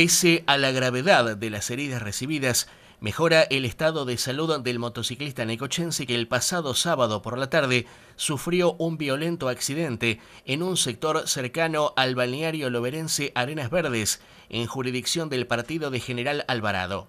Pese a la gravedad de las heridas recibidas, mejora el estado de salud del motociclista necochense que el pasado sábado por la tarde sufrió un violento accidente en un sector cercano al balneario loberense Arenas Verdes, en jurisdicción del partido de General Alvarado.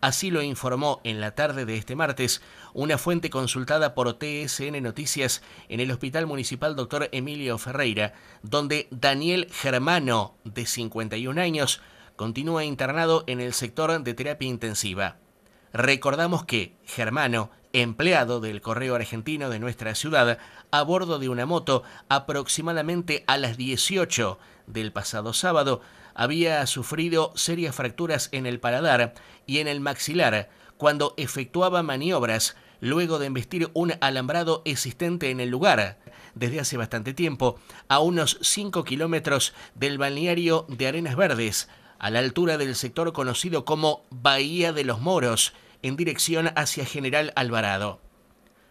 Así lo informó en la tarde de este martes una fuente consultada por TSN Noticias en el Hospital Municipal Dr. Emilio Ferreira, donde Daniel Germano, de 51 años, continúa internado en el sector de terapia intensiva. Recordamos que Germano, empleado del Correo Argentino de nuestra ciudad, a bordo de una moto aproximadamente a las 18 del pasado sábado, había sufrido serias fracturas en el paladar y en el maxilar cuando efectuaba maniobras luego de embestir un alambrado existente en el lugar desde hace bastante tiempo, a unos 5 kilómetros del balneario de Arenas Verdes, a la altura del sector conocido como Bahía de los Moros, en dirección hacia General Alvarado.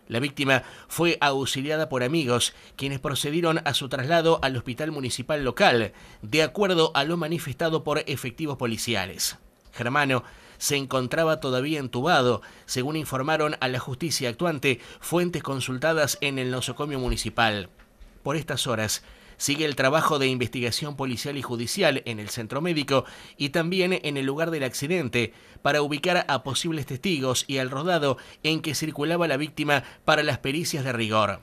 La víctima fue auxiliada por amigos, quienes procedieron a su traslado al hospital municipal local, de acuerdo a lo manifestado por efectivos policiales. Germano se encontraba todavía entubado, según informaron a la justicia actuante fuentes consultadas en el nosocomio municipal. Por estas horas, Sigue el trabajo de investigación policial y judicial en el centro médico y también en el lugar del accidente para ubicar a posibles testigos y al rodado en que circulaba la víctima para las pericias de rigor.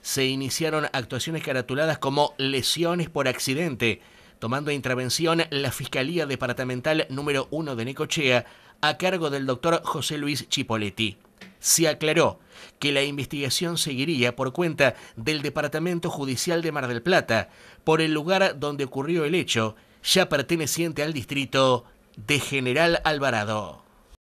Se iniciaron actuaciones caratuladas como lesiones por accidente, tomando intervención la Fiscalía Departamental número 1 de Necochea a cargo del doctor José Luis Chipoletti se aclaró que la investigación seguiría por cuenta del Departamento Judicial de Mar del Plata por el lugar donde ocurrió el hecho, ya perteneciente al distrito de General Alvarado.